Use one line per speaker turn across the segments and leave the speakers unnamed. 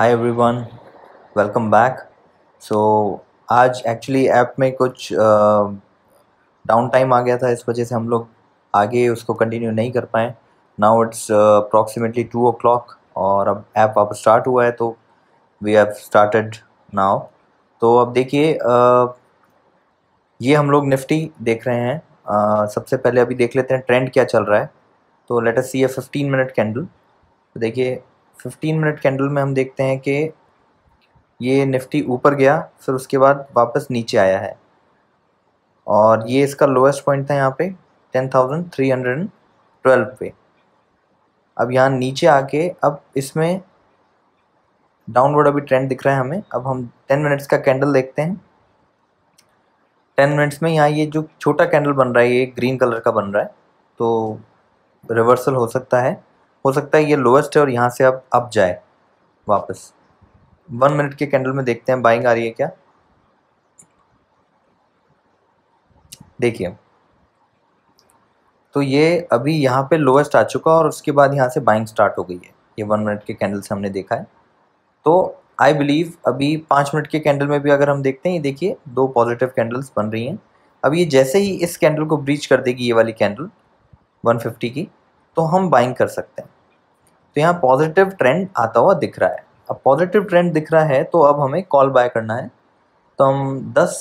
हाय everyone welcome back so आज actually app में कुछ डाउन uh, टाइम आ गया था इस वजह से हम लोग आगे उसको कंटिन्यू नहीं कर पाए now it's approximately two o'clock और अब ऐप अब स्टार्ट हुआ है तो वी हैव स्टार्टेड नाउ तो अब देखिए uh, ये हम लोग निफ्टी देख रहे हैं uh, सबसे पहले अभी देख लेते हैं ट्रेंड क्या चल रहा है तो let us see a fifteen minute candle तो देखिए फिफ्टीन मिनट कैंडल में हम देखते हैं कि ये निफ्टी ऊपर गया फिर उसके बाद वापस नीचे आया है और ये इसका लोएस्ट पॉइंट था यहाँ पे ten thousand three hundred and twelve पे अब यहाँ नीचे आके अब इसमें डाउनवर्ड अभी ट्रेंड दिख रहा है हमें अब हम टेन मिनट्स का कैंडल देखते हैं टेन मिनट्स में यहाँ ये जो छोटा कैंडल बन रहा है ये ग्रीन कलर का बन रहा है तो रिवर्सल हो सकता है हो सकता है ये लोएस्ट है और यहाँ से अब अप जाए वापस वन मिनट के कैंडल में देखते हैं बाइंग आ रही है क्या देखिए तो ये अभी यहाँ पे लोएस्ट आ चुका और उसके बाद यहाँ से बाइंग स्टार्ट हो गई है ये वन मिनट के कैंडल से हमने देखा है तो आई बिलीव अभी पाँच मिनट के कैंडल में भी अगर हम देखते हैं ये देखिए दो पॉजिटिव कैंडल्स बन रही हैं अब ये जैसे ही इस कैंडल को ब्रीच कर देगी ये वाली कैंडल 150 की तो हम बाइंग कर सकते हैं तो यहाँ पॉजिटिव ट्रेंड आता हुआ दिख रहा है अब पॉजिटिव ट्रेंड दिख रहा है तो अब हमें कॉल बाय करना है तो हम दस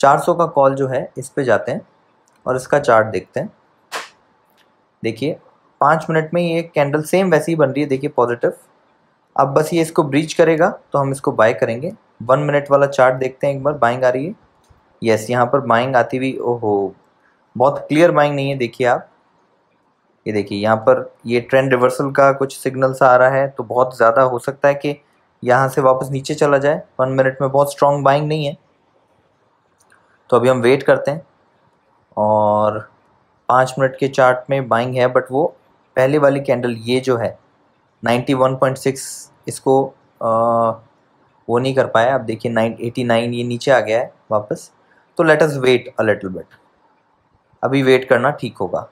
चार सौ का कॉल जो है इस पर जाते हैं और इसका चार्ट देखते हैं देखिए पाँच मिनट में ये कैंडल सेम वैसी ही बन रही है देखिए पॉजिटिव अब बस ये इसको ब्रीच करेगा तो हम इसको बाय करेंगे वन मिनट वाला चार्ट देखते हैं एक बार बाइंग आ रही है यस यहाँ पर बाइंग आती हुई ओहो बहुत क्लियर बाइंग नहीं है देखिए आप ये देखिए यहाँ पर ये ट्रेंड रिवर्सल का कुछ सिग्नल्स आ रहा है तो बहुत ज़्यादा हो सकता है कि यहाँ से वापस नीचे चला जाए वन मिनट में बहुत स्ट्रॉन्ग बाइंग नहीं है तो अभी हम वेट करते हैं और पाँच मिनट के चार्ट में बाइंग है बट वो पहले वाली कैंडल ये जो है 91.6 इसको आ, वो नहीं कर पाया अब देखिए नाइन एटी नाइन ये नीचे आ गया है वापस तो let us wait a little bit अभी वेट करना ठीक होगा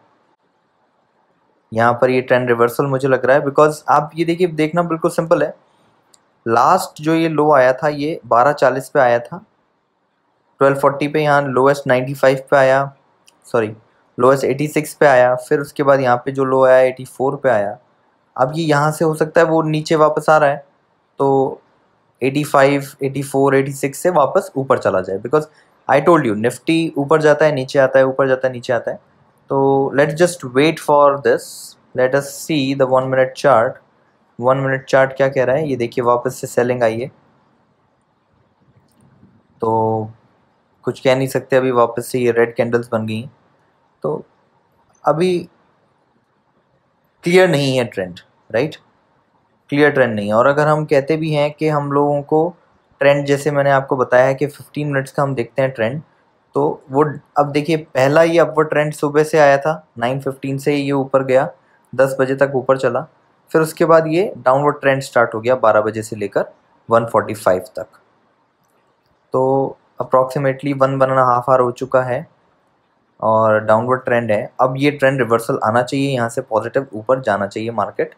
यहाँ पर ये ट्रेंड रिवर्सल मुझे लग रहा है बिकॉज आप ये देखिए देखना बिल्कुल सिंपल है लास्ट जो ये लो आया था ये बारह चालीस पे आया था ट्वेल्व फोर्टी पे यहाँ लोएस्ट नाइन्टी फाइव पे आया सॉरी लोएस्ट एटी सिक्स पे आया फिर उसके बाद यहाँ पे जो लो आया एटी फोर पे आया अब ये यहाँ से हो सकता है वो नीचे वापस आ रहा है तो eighty five eighty four eighty six से वापस ऊपर चला जाए because I told you Nifty ऊपर जाता है नीचे आता है ऊपर जाता है नीचे आता है तो let just wait for this let us see the one minute chart one minute chart क्या कह रहा है ये देखिए वापस से सेलिंग आई है तो कुछ कह नहीं सकते अभी वापस से ये रेड कैंडल्स बन गई हैं तो अभी क्लियर नहीं है ट्रेंड राइट क्लियर ट्रेंड नहीं है और अगर हम कहते भी हैं कि हम लोगों को ट्रेंड जैसे मैंने आपको बताया है कि 15 मिनट्स का हम देखते हैं ट्रेंड तो वो अब देखिए पहला ये अपवर्ड ट्रेंड सुबह से आया था 9:15 से ये ऊपर गया 10 बजे तक ऊपर चला फिर उसके बाद ये डाउनवर्ड ट्रेंड स्टार्ट हो गया 12 बजे से लेकर 145 तक तो approximately one one and half R हो चुका है और डाउनवर्ड ट्रेंड है अब ये ट्रेंड रिवर्सल आना चाहिए यहाँ से पॉजिटिव ऊपर जाना चाहिए market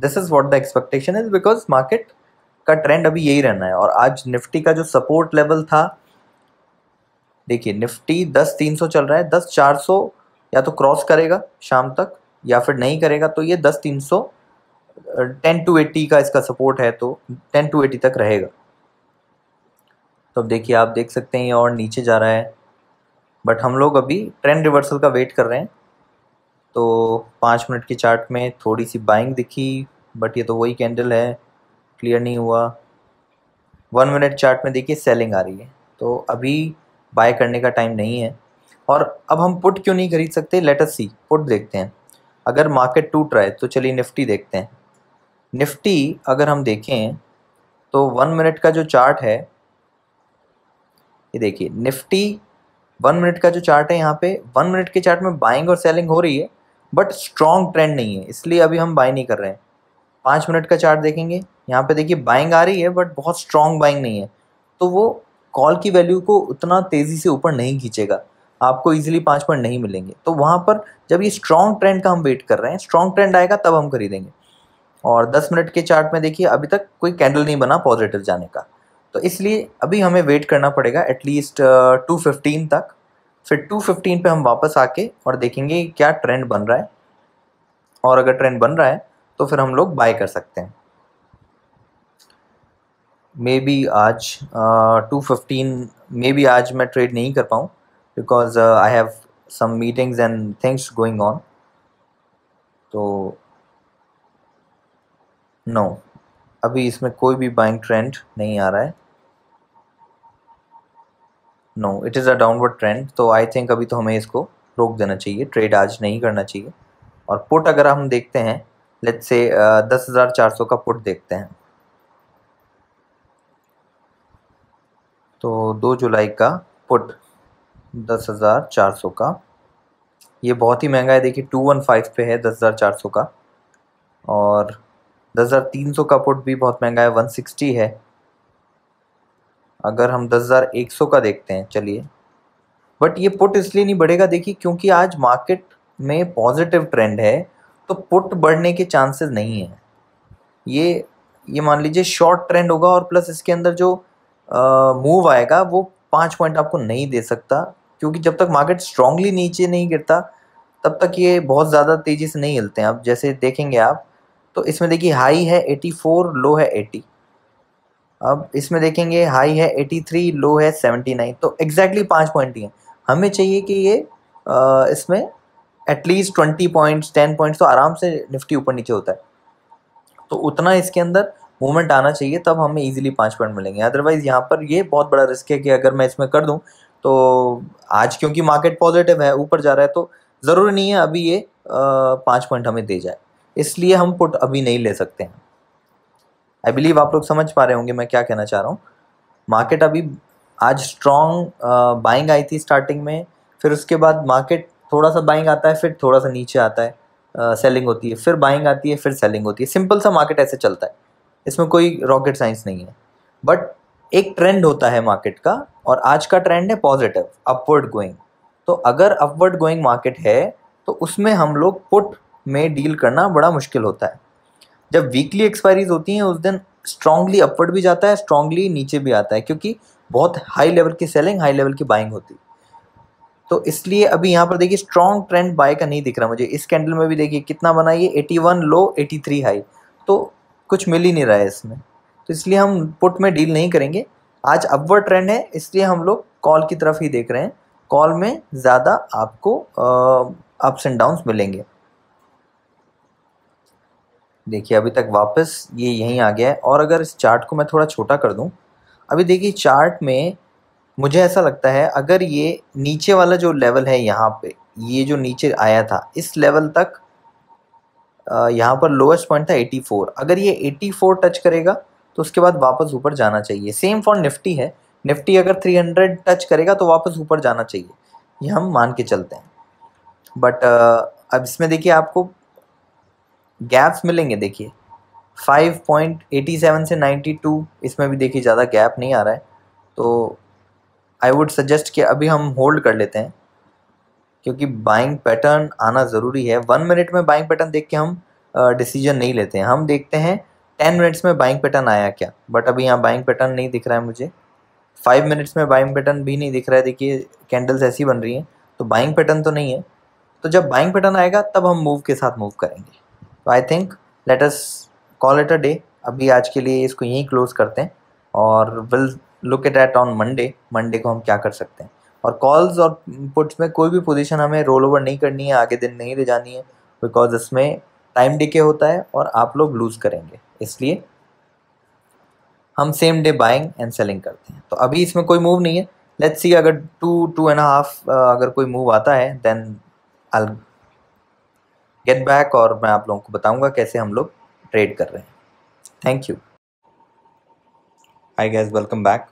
this is what the expectation is because market का ट्रेंड अभी यही रहना है और आज निफ्टी का जो सपोर्ट लेवल था देखिए निफ्टी दस तीन सौ चल रहा है दस चार सौ या तो क्रॉस करेगा शाम तक या फिर नहीं करेगा तो ये दस तीन सौ टेन टू एटी का इसका सपोर्ट है तो टेन टू एटी तक रहेगा तो अब देखिए आप देख सकते हैं ये और नीचे जा रहा है बट हम लोग अभी ट्रेंड रिवर्सल का वेट कर रहे हैं तो पाँच मिनट के चार्ट में थोड़ी सी बाइंग दिखी बट ये तो वही कैंडल है क्लियर नहीं हुआ वन मिनट चार्ट में देखिए सेलिंग आ रही है तो अभी बाय करने का टाइम नहीं है और अब हम पुट क्यों नहीं खरीद सकते अस सी पुट देखते हैं अगर मार्केट टूट रहा है तो चलिए निफ्टी देखते हैं निफ्टी अगर हम देखें तो वन मिनट का जो चार्ट है ये देखिए निफ्टी वन मिनट का जो चार्ट है यहाँ पे वन मिनट के चार्ट में बाइंग और सेलिंग हो रही है बट स्ट्रॉन्ग ट्रेंड नहीं है इसलिए अभी हम बाई नहीं कर रहे हैं पाँच मिनट का चार्ट देखेंगे यहाँ पे देखिए बाइंग आ रही है बट बहुत स्ट्रॉन्ग बाइंग नहीं है तो वो कॉल की वैल्यू को उतना तेज़ी से ऊपर नहीं खींचेगा आपको इजीली पाँच पॉइंट नहीं मिलेंगे तो वहाँ पर जब ये स्ट्रॉन्ग ट्रेंड का हम वेट कर रहे हैं स्ट्रॉन्ग ट्रेंड आएगा तब हम खरीदेंगे और 10 मिनट के चार्ट में देखिए अभी तक कोई कैंडल नहीं बना पॉजिटिव जाने का तो इसलिए अभी हमें वेट करना पड़ेगा एटलीस्ट टू फिफ्टीन तक फिर टू फिफ्टीन पर हम वापस आके और देखेंगे क्या ट्रेंड बन रहा है और अगर ट्रेंड बन रहा है तो फिर हम लोग बाय कर सकते हैं मे बी आज टू फिफ्टीन मे बी आज मैं ट्रेड नहीं कर पाऊँ because I have some meetings and things going on तो नो अभी इसमें कोई भी बाइंग ट्रेंड नहीं आ रहा है no it is a downward trend तो आई थिंक अभी तो हमें इसको रोक देना चाहिए ट्रेड आज नहीं करना चाहिए और पुट अगर हम देखते हैं लेट्स से दस हज़ार चार सौ का पुट देखते हैं तो दो जुलाई का पुट दस हज़ार चार सौ का ये बहुत ही महंगा है देखिए टू वन फाइव पे है दस हज़ार चार सौ का और दस हज़ार तीन सौ का पुट भी बहुत महंगा है वन सिक्सटी है अगर हम दस हज़ार एक सौ का देखते हैं चलिए बट ये पुट इसलिए नहीं बढ़ेगा देखिए क्योंकि आज मार्केट में पॉजिटिव ट्रेंड है तो पुट बढ़ने के चांसेस नहीं है ये ये मान लीजिए शॉर्ट ट्रेंड होगा और प्लस इसके अंदर जो मूव आएगा वो पाँच पॉइंट आपको नहीं दे सकता क्योंकि जब तक मार्केट स्ट्रांगली नीचे नहीं गिरता तब तक ये बहुत ज़्यादा तेज़ी से नहीं हिलते हैं आप जैसे देखेंगे आप तो इसमें देखिए हाई है 84 लो है 80 अब इसमें देखेंगे हाई है 83 लो है 79 तो एग्जैक्टली पाँच पॉइंट ही हैं हमें चाहिए कि ये आ, इसमें at least twenty points ten points तो आराम से निफ्टी ऊपर नीचे होता है तो उतना इसके अंदर मूवमेंट आना चाहिए तब हमें ईजिली पाँच पॉइंट मिलेंगे अदरवाइज़ यहाँ पर ये बहुत बड़ा रिस्क है कि अगर मैं इसमें कर दूँ तो आज क्योंकि मार्केट पॉजिटिव है ऊपर जा रहा है तो ज़रूरी नहीं है अभी ये पाँच पॉइंट हमें दे जाए इसलिए हम पुट अभी नहीं ले सकते हैं आई बिलीव आप लोग समझ पा रहे होंगे मैं क्या कहना चाह रहा हूँ मार्केट अभी आज स्ट्रॉन्ग बाइंग आई थी स्टार्टिंग में फिर उसके बाद मार्केट थोड़ा सा बाइंग आता है फिर थोड़ा सा नीचे आता है सेलिंग uh, होती है फिर बाइंग आती है फिर सेलिंग होती है सिंपल सा मार्केट ऐसे चलता है इसमें कोई रॉकेट साइंस नहीं है बट एक ट्रेंड होता है मार्केट का और आज का ट्रेंड है पॉजिटिव अपवर्ड गोइंग तो अगर अपवर्ड गोइंग मार्केट है तो उसमें हम लोग पुट में डील करना बड़ा मुश्किल होता है जब वीकली एक्सपायरीज होती हैं उस दिन स्ट्रांगली अपवर्ड भी जाता है स्ट्रांगली नीचे भी आता है क्योंकि बहुत हाई लेवल की सेलिंग हाई लेवल की बाइंग होती तो इसलिए अभी यहाँ पर देखिए स्ट्रांग ट्रेंड बाय का नहीं दिख रहा मुझे इस कैंडल में भी देखिए कितना बना ये 81 लो 83 हाई तो कुछ मिल ही नहीं रहा है इसमें तो इसलिए हम पुट में डील नहीं करेंगे आज अपवर ट्रेंड है इसलिए हम लोग कॉल की तरफ ही देख रहे हैं कॉल में ज़्यादा आपको अप्स एंड डाउन्स मिलेंगे देखिए अभी तक वापस ये यहीं आ गया है और अगर इस चार्ट को मैं थोड़ा छोटा कर दूं अभी देखिए चार्ट में मुझे ऐसा लगता है अगर ये नीचे वाला जो लेवल है यहाँ पे ये जो नीचे आया था इस लेवल तक यहाँ पर लोएस्ट पॉइंट था 84 अगर ये 84 टच करेगा तो उसके बाद वापस ऊपर जाना चाहिए सेम फॉर निफ्टी है निफ्टी अगर 300 टच करेगा तो वापस ऊपर जाना चाहिए ये हम मान के चलते हैं बट अब इसमें देखिए आपको गैप्स मिलेंगे देखिए 5.87 से 92 इसमें भी देखिए ज़्यादा गैप नहीं आ रहा है तो आई वुड सजेस्ट कि अभी हम होल्ड कर लेते हैं क्योंकि बाइंग पैटर्न आना ज़रूरी है वन मिनट में बाइंग पैटर्न देख के हम डिसीजन नहीं लेते हैं हम देखते हैं टेन मिनट्स में बाइंग पैटर्न आया क्या बट अभी यहाँ बाइंग पैटर्न नहीं दिख रहा है मुझे फाइव मिनट्स में बाइंग पैटर्न भी नहीं दिख रहा है देखिए कैंडल्स ऐसी बन रही हैं तो बाइंग पैटर्न तो नहीं है तो जब बाइंग पैटर्न आएगा तब हम मूव के साथ मूव करेंगे तो I think let us call it a day अभी आज के लिए इसको यहीं क्लोज़ करते हैं और will look at at on Monday Monday को हम क्या कर सकते हैं और कॉल्स और पुट्स में कोई भी पोजीशन हमें रोल ओवर नहीं करनी है आगे दिन नहीं ले जानी है बिकॉज इसमें टाइम डिके होता है और आप लोग लूज़ करेंगे इसलिए हम same day buying and selling करते हैं तो अभी इसमें कोई मूव नहीं है लेट्स सी अगर टू टू एंड हाफ अगर कोई मूव आता है देन आई गेट बैक और मैं आप लोगों को बताऊंगा कैसे हम लोग ट्रेड कर रहे हैं thank you I guess welcome back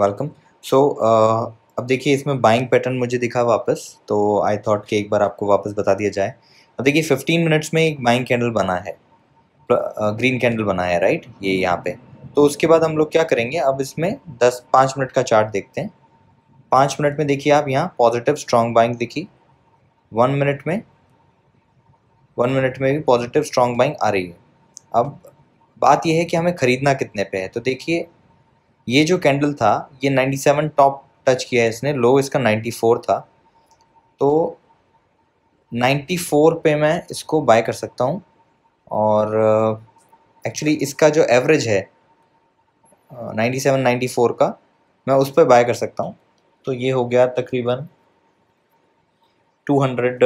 welcome so so, uh, अब देखिए इसमें बाइंग पैटर्न मुझे दिखा वापस तो आई थॉट कि एक बार आपको वापस बता दिया जाए अब देखिए 15 मिनट्स में एक बाइंग कैंडल बना है ग्रीन कैंडल uh, बना है राइट ये यहाँ पे तो उसके बाद हम लोग क्या करेंगे अब इसमें दस पाँच मिनट का चार्ट देखते हैं पाँच मिनट में देखिए आप यहाँ पॉजिटिव स्ट्रॉन्ग बाइंग दिखी वन मिनट में वन मिनट में भी पॉजिटिव स्ट्रॉन्ग बाइंग आ रही है अब बात यह है कि हमें ख़रीदना कितने पे है तो देखिए ये जो कैंडल था ये 97 टॉप टच किया है इसने लो इसका 94 था तो 94 पे मैं इसको बाय कर सकता हूँ और एक्चुअली uh, इसका जो एवरेज है नाइन्टी सेवन नाइन्टी फोर का मैं उस पर बाय कर सकता हूँ तो ये हो गया तकरीबन two hundred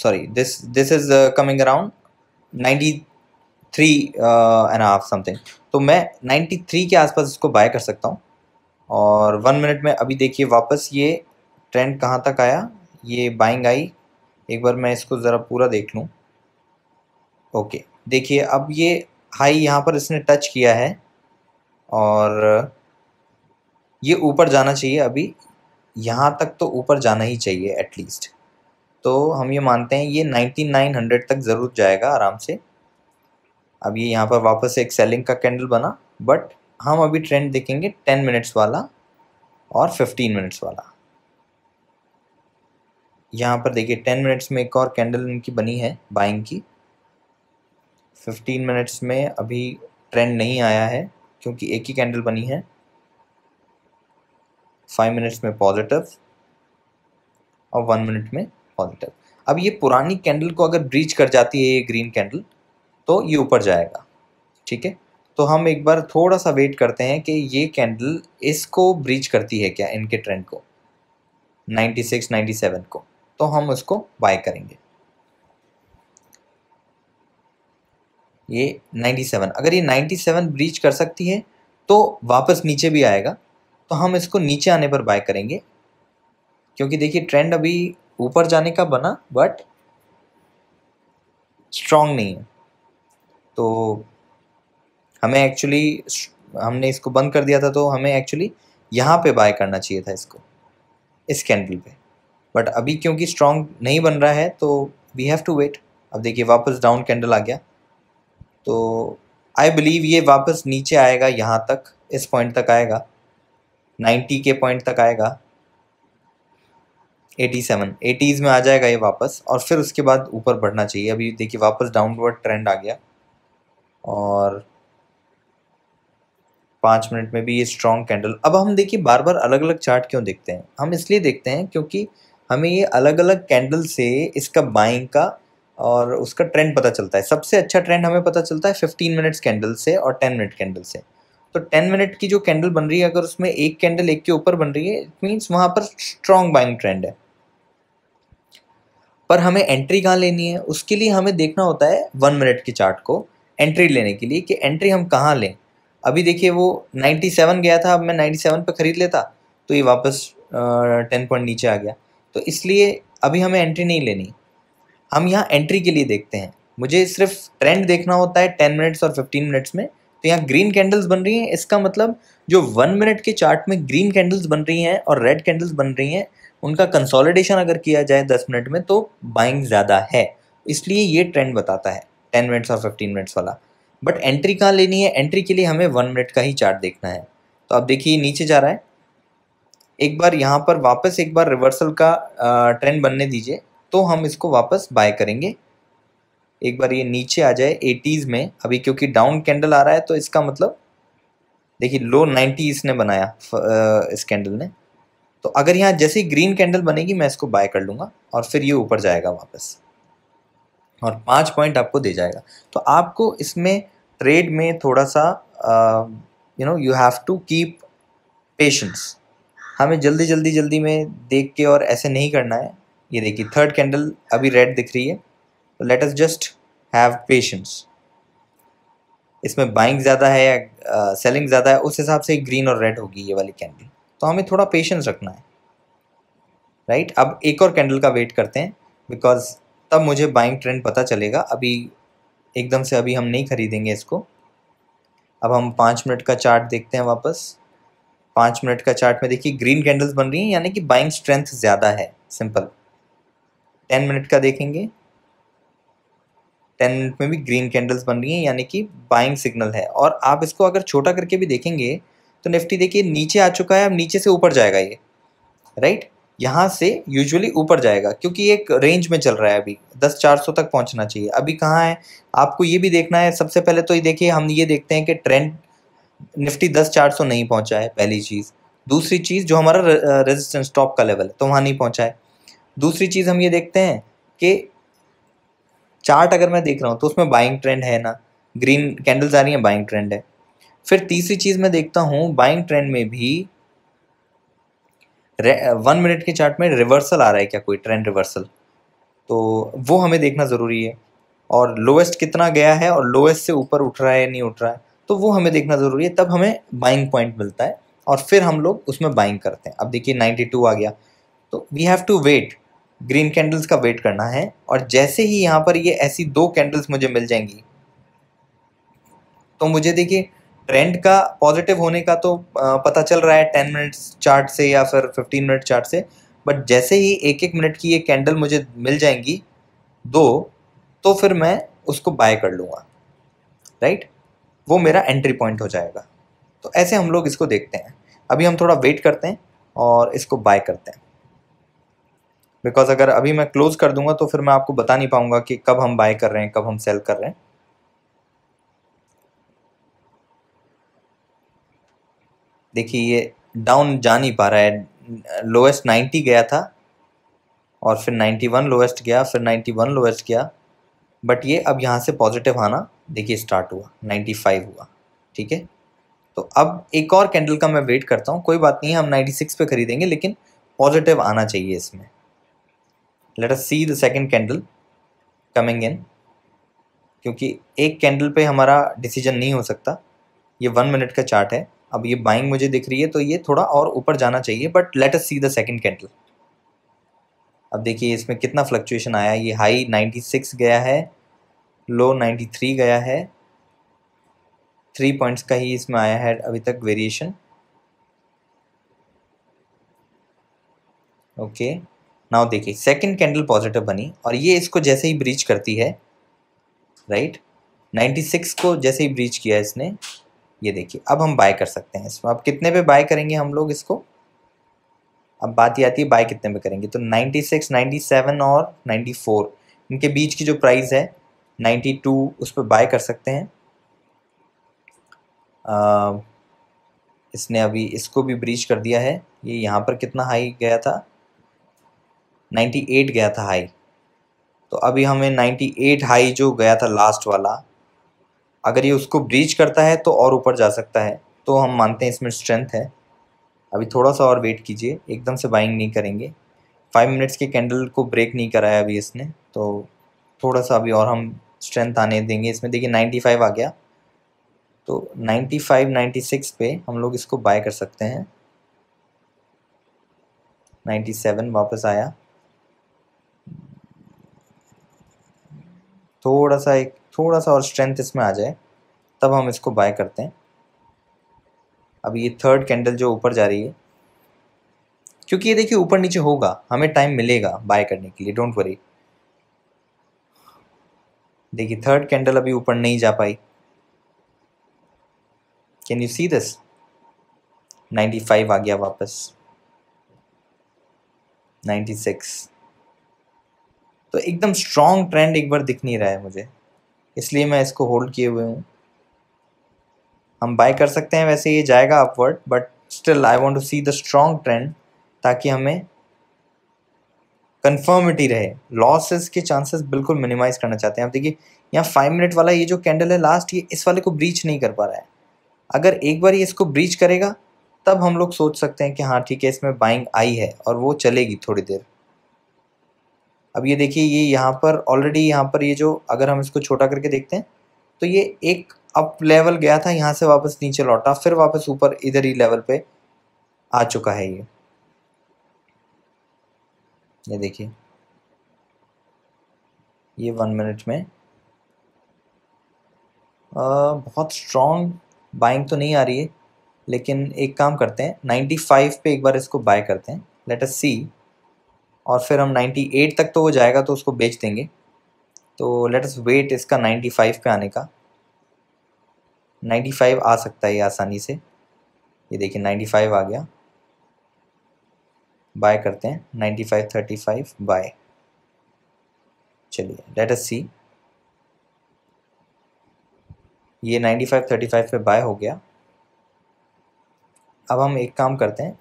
sorry this this is coming around ninety three and half something तो मैं 93 के आसपास इसको बाय कर सकता हूँ और वन मिनट में अभी देखिए वापस ये ट्रेंड कहाँ तक आया ये बाइंग आई एक बार मैं इसको ज़रा पूरा देख लूँ ओके देखिए अब ये हाई यहाँ पर इसने टच किया है और ये ऊपर जाना चाहिए अभी यहाँ तक तो ऊपर जाना ही चाहिए एटलीस्ट तो हम ये मानते हैं ये 9900 तक ज़रूर जाएगा आराम से अब ये यहाँ पर वापस एक सेलिंग का कैंडल बना बट हम अभी ट्रेंड देखेंगे टेन मिनट्स वाला और फिफ्टीन मिनट्स वाला यहाँ पर देखिए टेन मिनट्स में एक और कैंडल इनकी बनी है बाइंग की फिफ्टीन मिनट्स में अभी ट्रेंड नहीं आया है क्योंकि एक ही कैंडल बनी है फाइव मिनट्स में पॉजिटिव और वन मिनट में पॉजिटिव अब ये पुरानी कैंडल को अगर ब्रीच कर जाती है ये ग्रीन कैंडल तो ये ऊपर जाएगा ठीक है तो हम एक बार थोड़ा सा वेट करते हैं कि ये कैंडल इसको ब्रीच करती है क्या इनके ट्रेंड को 96, 97 को तो हम उसको बाय करेंगे ये 97 अगर ये 97 ब्रीच कर सकती है तो वापस नीचे भी आएगा तो हम इसको नीचे आने पर बाय करेंगे क्योंकि देखिए ट्रेंड अभी ऊपर जाने का बना बट स्ट्रांग नहीं है तो हमें एक्चुअली हमने इसको बंद कर दिया था तो हमें एक्चुअली यहाँ पे बाय करना चाहिए था इसको इस कैंडल पे बट अभी क्योंकि स्ट्रॉन्ग नहीं बन रहा है तो वी हैव टू वेट अब देखिए वापस डाउन कैंडल आ गया तो आई बिलीव ये वापस नीचे आएगा यहाँ तक इस पॉइंट तक आएगा नाइन्टी के पॉइंट तक आएगा एटी सेवन एटीज में आ जाएगा ये वापस और फिर उसके बाद ऊपर बढ़ना चाहिए अभी देखिए वापस डाउनवर्ड ट्रेंड आ गया और पाँच मिनट में भी ये स्ट्रॉन्ग कैंडल अब हम देखिए बार बार अलग अलग चार्ट क्यों देखते हैं हम इसलिए देखते हैं क्योंकि हमें ये अलग अलग कैंडल से इसका बाइंग का और उसका ट्रेंड पता चलता है सबसे अच्छा ट्रेंड हमें पता चलता है फिफ्टीन मिनट्स कैंडल से और टेन मिनट कैंडल से तो टेन मिनट की जो कैंडल बन रही है अगर उसमें एक कैंडल एक के ऊपर बन रही है इट मीन्स वहाँ पर स्ट्रॉन्ग बाइंग ट्रेंड है पर हमें एंट्री कहाँ लेनी है उसके लिए हमें देखना होता है वन मिनट के चार्ट को एंट्री लेने के लिए कि एंट्री हम कहाँ लें अभी देखिए वो 97 गया था अब मैं 97 पे ख़रीद लेता तो ये वापस टेन पॉइंट नीचे आ गया तो इसलिए अभी हमें एंट्री नहीं लेनी हम यहाँ एंट्री के लिए देखते हैं मुझे सिर्फ ट्रेंड देखना होता है टेन मिनट्स और फिफ्टीन मिनट्स में तो यहाँ ग्रीन कैंडल्स बन रही हैं इसका मतलब जो वन मिनट के चार्ट में ग्रीन कैंडल्स बन रही हैं और रेड कैंडल्स बन रही हैं उनका कंसोलिडेशन अगर किया जाए दस मिनट में तो बाइंग ज़्यादा है इसलिए ये ट्रेंड बताता है टेन मिनट्स और फिफ्टीन मिनट्स वाला बट एंट्री कहाँ लेनी है एंट्री के लिए हमें वन मिनट का ही चार्ट देखना है तो आप देखिए नीचे जा रहा है एक बार यहाँ पर वापस एक बार रिवर्सल का ट्रेंड बनने दीजिए तो हम इसको वापस बाय करेंगे एक बार ये नीचे आ जाए एटीज़ में अभी क्योंकि डाउन कैंडल आ रहा है तो इसका मतलब देखिए लो नाइन्टी इसने बनाया इस कैंडल ने तो अगर यहाँ जैसे ग्रीन कैंडल बनेगी मैं इसको बाय कर लूँगा और फिर ये ऊपर जाएगा वापस और पाँच पॉइंट आपको दे जाएगा तो आपको इसमें ट्रेड में थोड़ा सा you know you have to keep patience हमें जल्दी जल्दी जल्दी में देख के और ऐसे नहीं करना है ये देखिए थर्ड कैंडल अभी रेड दिख रही है तो let us just have patience इसमें बाइंग ज़्यादा है या सेलिंग ज़्यादा है उस हिसाब से ग्रीन और रेड होगी ये वाली कैंडल तो हमें थोड़ा पेशेंस रखना है राइट right? अब एक और कैंडल का वेट करते हैं बिकॉज तब मुझे बाइंग ट्रेंड पता चलेगा अभी एकदम से अभी हम नहीं खरीदेंगे इसको अब हम पाँच मिनट का चार्ट देखते हैं वापस पाँच मिनट का चार्ट में देखिए ग्रीन कैंडल्स बन रही हैं यानी कि बाइंग स्ट्रेंथ ज़्यादा है सिंपल टेन मिनट का देखेंगे टेन मिनट में भी ग्रीन कैंडल्स बन रही हैं यानी कि बाइंग सिग्नल है और आप इसको अगर छोटा करके भी देखेंगे तो निफ्टी देखिए नीचे आ चुका है अब नीचे से ऊपर जाएगा ये राइट यहाँ से यूजुअली ऊपर जाएगा क्योंकि एक रेंज में चल रहा है अभी दस चार सौ तक पहुँचना चाहिए अभी कहाँ है आपको ये भी देखना है सबसे पहले तो ये देखिए हम ये देखते हैं कि ट्रेंड निफ्टी दस चार सौ नहीं पहुँचा है पहली चीज़ दूसरी चीज़ जो हमारा रेजिस्टेंस टॉप का लेवल है तो वहाँ नहीं पहुँचा है दूसरी चीज़ हम ये देखते हैं कि चार्ट अगर मैं देख रहा हूँ तो उसमें बाइंग ट्रेंड है ना ग्रीन कैंडल्स आ रही हैं बाइंग ट्रेंड है फिर तीसरी चीज़ मैं देखता हूँ बाइंग ट्रेंड में भी वन मिनट के चार्ट में रिवर्सल आ रहा है क्या कोई ट्रेंड रिवर्सल तो वो हमें देखना ज़रूरी है और लोएस्ट कितना गया है और लोएस्ट से ऊपर उठ रहा है नहीं उठ रहा है तो वो हमें देखना ज़रूरी है तब हमें बाइंग पॉइंट मिलता है और फिर हम लोग उसमें बाइंग करते हैं अब देखिए टू आ गया तो we have to wait green candles का वेट करना है और जैसे ही यहाँ पर ये ऐसी दो कैंडल्स मुझे मिल जाएंगी तो मुझे देखिए ट्रेंड का पॉजिटिव होने का तो पता चल रहा है टेन मिनट्स चार्ट से या फिर फिफ्टीन मिनट चार्ट से बट जैसे ही एक एक मिनट की ये कैंडल मुझे मिल जाएंगी दो तो फिर मैं उसको बाय कर लूँगा राइट वो मेरा एंट्री पॉइंट हो जाएगा तो ऐसे हम लोग इसको देखते हैं अभी हम थोड़ा वेट करते हैं और इसको बाय करते हैं बिकॉज अगर अभी मैं क्लोज़ कर दूंगा तो फिर मैं आपको बता नहीं पाऊंगा कि कब हम बाय कर रहे हैं कब हम सेल कर रहे हैं देखिए ये डाउन जा नहीं पा रहा है लोएस्ट नाइन्टी गया था और फिर नाइन्टी वन लोएस्ट गया फिर नाइन्टी वन लोएस्ट गया बट ये अब यहाँ से पॉजिटिव आना देखिए स्टार्ट हुआ नाइन्टी फाइव हुआ ठीक है तो अब एक और कैंडल का मैं वेट करता हूँ कोई बात नहीं है हम नाइन्टी सिक्स पर खरीदेंगे लेकिन पॉजिटिव आना चाहिए इसमें let us see the second candle coming in क्योंकि एक कैंडल पे हमारा डिसीजन नहीं हो सकता ये वन मिनट का चार्ट है अब ये बाइंग मुझे दिख रही है तो ये थोड़ा और ऊपर जाना चाहिए but let us see the second candle अब देखिए इसमें कितना फ्लक्चुएशन आया ये हाई 96 गया है लो 93 गया है थ्री पॉइंट्स का ही इसमें आया है अभी तक वेरिएशन ओके नाउ देखिए सेकंड कैंडल पॉजिटिव बनी और ये इसको जैसे ही ब्रीच करती है राइट right? 96 को जैसे ही ब्रीच किया इसने ये देखिए अब हम बाय कर सकते हैं इसमें अब कितने पे बाय करेंगे हम लोग इसको अब बात ये आती है बाय कितने पे करेंगे तो 96, 97 और 94 इनके बीच की जो प्राइस है 92 उस पर बाय कर सकते हैं आ, इसने अभी इसको भी ब्रीच कर दिया है ये यहाँ पर कितना हाई गया था 98 गया था हाई तो अभी हमें 98 हाई जो गया था लास्ट वाला अगर ये उसको ब्रीच करता है तो और ऊपर जा सकता है तो हम मानते हैं इसमें स्ट्रेंथ है अभी थोड़ा सा और वेट कीजिए एकदम से बाइंग नहीं करेंगे फाइव मिनट्स के कैंडल को ब्रेक नहीं कराया अभी इसने तो थोड़ा सा अभी और हम स्ट्रेंथ आने देंगे इसमें देखिए नाइन्टी फाइव आ गया तो नाइन्टी फाइव नाइन्टी सिक्स पे हम लोग इसको बाय कर सकते हैं नाइन्टी सेवन वापस आया थोड़ा सा एक थोड़ा सा और स्ट्रेंथ इसमें आ जाए तब हम इसको बाय करते हैं अब ये थर्ड कैंडल जो ऊपर जा रही है क्योंकि ये देखिए ऊपर नीचे होगा हमें टाइम मिलेगा बाय करने के लिए डोंट वरी देखिए थर्ड कैंडल अभी ऊपर नहीं जा पाई कैन यू सी दिस 95 आ गया वापस 96 तो एकदम स्ट्रॉन्ग ट्रेंड एक बार दिख नहीं रहा है मुझे इसलिए मैं इसको होल्ड किए हुए हूँ हम बाय कर सकते हैं वैसे ये जाएगा upward but still I want to see the strong trend ताकि हमें कन्फर्मिटी रहे लॉसेस के चांसेस बिल्कुल मिनिमाइज करना चाहते हैं आप देखिए यहाँ फाइव मिनट वाला ये जो कैंडल है लास्ट ये इस वाले को ब्रीच नहीं कर पा रहा है अगर एक बार ये इसको ब्रीच करेगा तब हम लोग सोच सकते हैं कि हाँ ठीक है इसमें बाइंग आई है और वो चलेगी थोड़ी देर अब ये देखिए ये यहाँ पर ऑलरेडी यहाँ पर ये जो अगर हम इसको छोटा करके देखते हैं तो ये एक अप लेवल गया था यहाँ से वापस नीचे लौटा फिर वापस ऊपर इधर ही लेवल पे आ चुका है ये ये देखिए ये वन मिनट में आ, बहुत स्ट्रॉन्ग बाइंग तो नहीं आ रही है लेकिन एक काम करते हैं 95 पे एक बार इसको बाय करते हैं लेट अस सी और फिर हम 98 तक तो वो जाएगा तो उसको बेच देंगे तो लेट अस वेट इसका 95 पे आने का 95 आ सकता है ये आसानी से ये देखिए 95 आ गया बाय करते हैं 95 35 बाय चलिए लेट अस सी ये 95 35 पे बाय हो गया अब हम एक काम करते हैं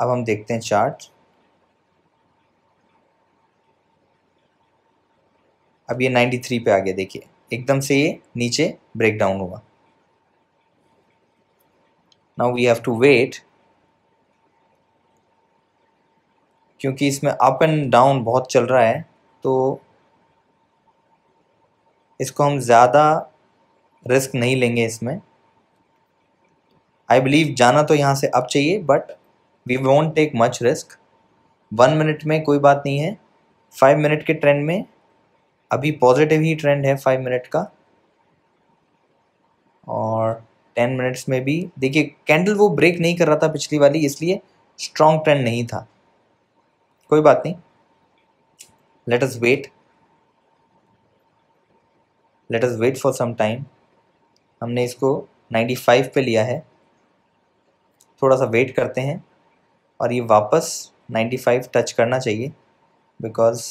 अब हम देखते हैं चार्ट अब ये 93 पे आ गया देखिए एकदम से ये नीचे ब्रेक डाउन हुआ now we have to wait क्योंकि इसमें अप एंड डाउन बहुत चल रहा है तो इसको हम ज़्यादा रिस्क नहीं लेंगे इसमें आई बिलीव जाना तो यहाँ से अप चाहिए but we won't take much risk one minute में कोई बात नहीं है फाइव मिनट के ट्रेंड में अभी पॉजिटिव ही ट्रेंड है फाइव मिनट का और टेन मिनट्स में भी देखिए कैंडल वो ब्रेक नहीं कर रहा था पिछली वाली इसलिए स्ट्रॉन्ग ट्रेंड नहीं था कोई बात नहीं let us wait let us wait for some time हमने इसको 95 पे लिया है थोड़ा सा वेट करते हैं और ये वापस 95 टच करना चाहिए बिकॉज़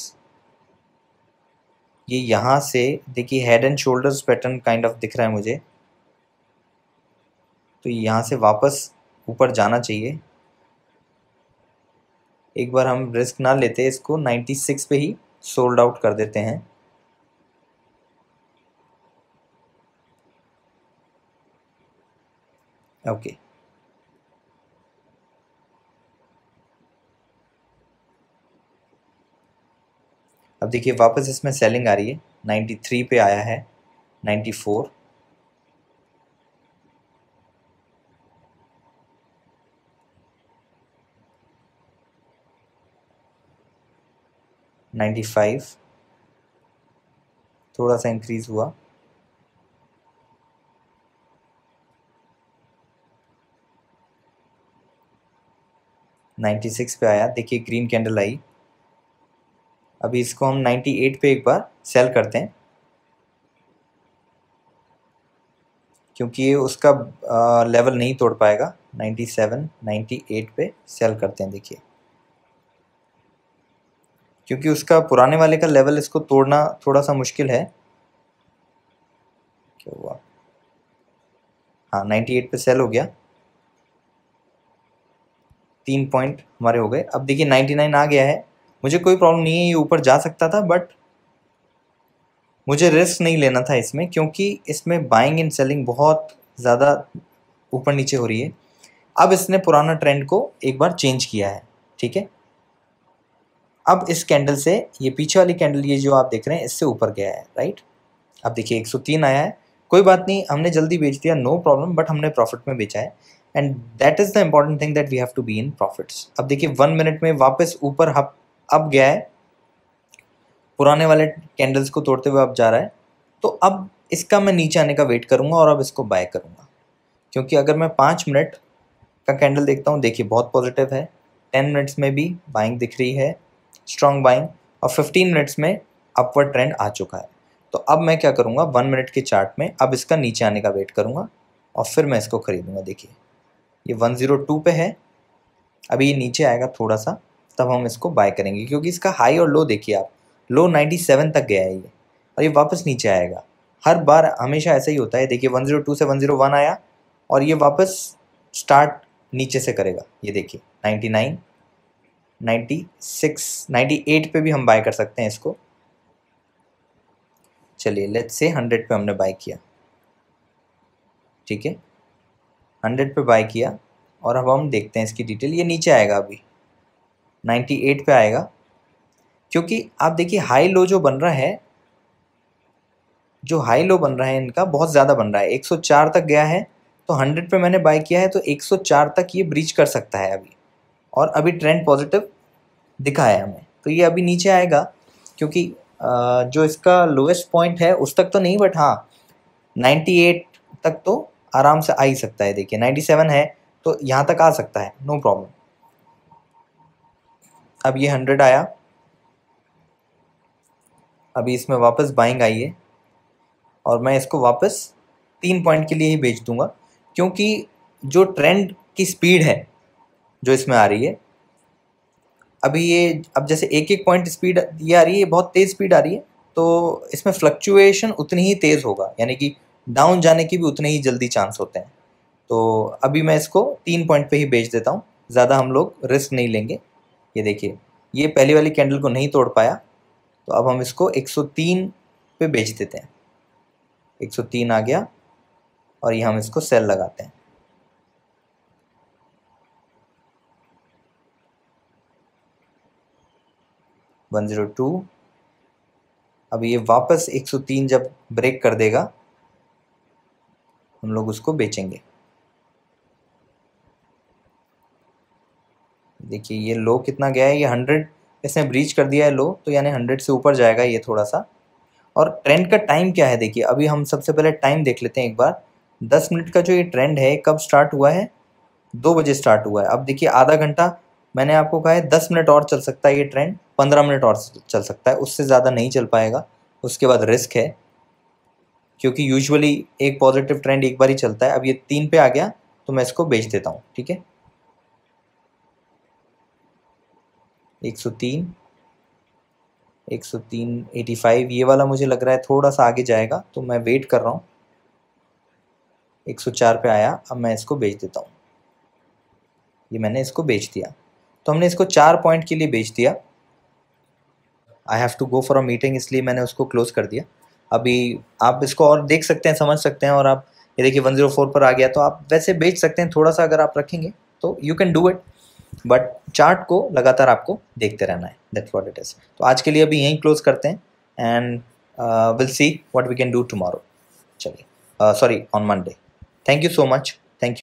ये यहाँ से देखिए head and shoulders pattern kind of दिख रहा है मुझे तो यहाँ से वापस ऊपर जाना चाहिए एक बार हम रिस्क ना लेते इसको 96 पे ही सोल्ड आउट कर देते हैं ओके okay. अब देखिए वापस इसमें सेलिंग आ रही है नाइन्टी थ्री पे आया है फोर नाइन्टी फाइव थोड़ा सा इंक्रीज हुआ नाइन्टी सिक्स पे आया देखिए ग्रीन कैंडल आई अभी इसको हम 98 पे एक बार सेल करते हैं क्योंकि ये उसका लेवल नहीं तोड़ पाएगा 97, 98 पे सेल करते हैं देखिए क्योंकि उसका पुराने वाले का लेवल इसको तोड़ना थोड़ा सा मुश्किल है क्या हुआ हाँ 98 पे सेल हो गया तीन पॉइंट हमारे हो गए अब देखिए 99 आ गया है मुझे कोई प्रॉब्लम नहीं है ये ऊपर जा सकता था बट मुझे रिस्क नहीं लेना था इसमें क्योंकि इसमें बाइंग एंड सेलिंग बहुत ज़्यादा ऊपर नीचे हो रही है अब इसने पुराना ट्रेंड को एक बार चेंज किया है ठीक है अब इस कैंडल से ये पीछे वाली कैंडल ये जो आप देख रहे हैं इससे ऊपर गया है राइट अब देखिए 103 आया है कोई बात नहीं हमने जल्दी बेच दिया नो प्रॉब्लम बट हमने प्रॉफिट में बेचा है and that is the important thing that we have to be in profits अब देखिए वन मिनट में वापस ऊपर हप अब गया है पुराने वाले कैंडल्स को तोड़ते हुए अब जा रहा है तो अब इसका मैं नीचे आने का वेट करूँगा और अब इसको बाय करूँगा क्योंकि अगर मैं पाँच मिनट का कैंडल देखता हूँ देखिए बहुत पॉजिटिव है टेन मिनट्स में भी बाइंग दिख रही है स्ट्रॉन्ग बाइंग और फिफ्टीन मिनट्स में अपवर्ड ट्रेंड आ चुका है तो अब मैं क्या करूँगा वन मिनट के चार्ट में अब इसका नीचे आने का वेट करूँगा और फिर मैं इसको ख़रीदूँगा देखिए ये वन ज़ीरो टू पर है अभी ये नीचे आएगा थोड़ा सा तब हम इसको बाय करेंगे क्योंकि इसका हाई और लो देखिए आप लो 97 तक गया है ये और ये वापस नीचे आएगा हर बार हमेशा ऐसा ही होता है देखिए 102 से 101 आया और ये वापस स्टार्ट नीचे से करेगा ये देखिए 99 96 98 पे भी हम बाय कर सकते हैं इसको चलिए लेट्स से 100 पे हमने बाय किया ठीक है 100 पे बाय किया और अब हम देखते हैं इसकी डिटेल ये नीचे आएगा अभी नाइन्टी एट पे आएगा क्योंकि आप देखिए हाई लो जो बन रहा है जो हाई लो बन रहा है इनका बहुत ज़्यादा बन रहा है 104 तक गया है तो 100 पे मैंने बाई किया है तो 104 तक ये ब्रीच कर सकता है अभी और अभी ट्रेंड पॉजिटिव दिखा है हमें तो ये अभी नीचे आएगा क्योंकि जो इसका लोएस्ट पॉइंट है उस तक तो नहीं बट हाँ एट तक तो आराम से आ ही सकता है देखिए 97 है तो यहाँ तक आ सकता है नो प्रॉब्लम अब ये हंड्रेड आया अभी इसमें वापस बाइंग आई है और मैं इसको वापस तीन पॉइंट के लिए ही बेच दूंगा क्योंकि जो ट्रेंड की स्पीड है जो इसमें आ रही है अभी ये अब जैसे एक एक पॉइंट स्पीड ये आ रही है बहुत तेज़ स्पीड आ रही है तो इसमें फ्लक्चुएशन उतनी ही तेज़ होगा यानी कि डाउन जाने की भी उतने ही जल्दी चांस होते हैं तो अभी मैं इसको तीन पॉइंट पे ही बेच देता हूँ ज़्यादा हम लोग रिस्क नहीं लेंगे ये देखिए ये पहली वाली कैंडल को नहीं तोड़ पाया तो अब हम इसको 103 पे बेच देते हैं 103 आ गया और ये हम इसको सेल लगाते हैं वन ज़ीरो टू अब ये वापस 103 जब ब्रेक कर देगा हम लोग उसको बेचेंगे देखिए ये लो कितना गया है ये हंड्रेड इसने ब्रीच कर दिया है लो तो यानी हंड्रेड से ऊपर जाएगा ये थोड़ा सा और ट्रेंड का टाइम क्या है देखिए अभी हम सबसे पहले टाइम देख लेते हैं एक बार दस मिनट का जो ये ट्रेंड है कब स्टार्ट हुआ है दो बजे स्टार्ट हुआ है अब देखिए आधा घंटा मैंने आपको कहा है दस मिनट और चल सकता है ये ट्रेंड पंद्रह मिनट और चल सकता है उससे ज़्यादा नहीं चल पाएगा उसके बाद रिस्क है क्योंकि यूजुअली एक पॉजिटिव ट्रेंड एक बार ही चलता है अब ये तीन पे आ गया तो मैं इसको बेच देता हूँ ठीक है एक सौ तीन एक सौ तीन एटी फाइव ये वाला मुझे लग रहा है थोड़ा सा आगे जाएगा तो मैं वेट कर रहा हूँ एक सौ चार पे आया अब मैं इसको बेच देता हूँ ये मैंने इसको बेच दिया तो हमने इसको चार पॉइंट के लिए बेच दिया I have to go for a meeting इसलिए मैंने उसको क्लोज कर दिया अभी आप इसको और देख सकते हैं समझ सकते हैं और आप ये देखिए 104 पर आ गया तो आप वैसे बेच सकते हैं थोड़ा सा अगर आप रखेंगे तो you can do it but chart को लगातार आपको देखते रहना है दैट वॉट इट इज़ तो आज के लिए अभी यहीं क्लोज करते हैं and will see what we can do tomorrow चलिए sorry on Monday thank you so much thank you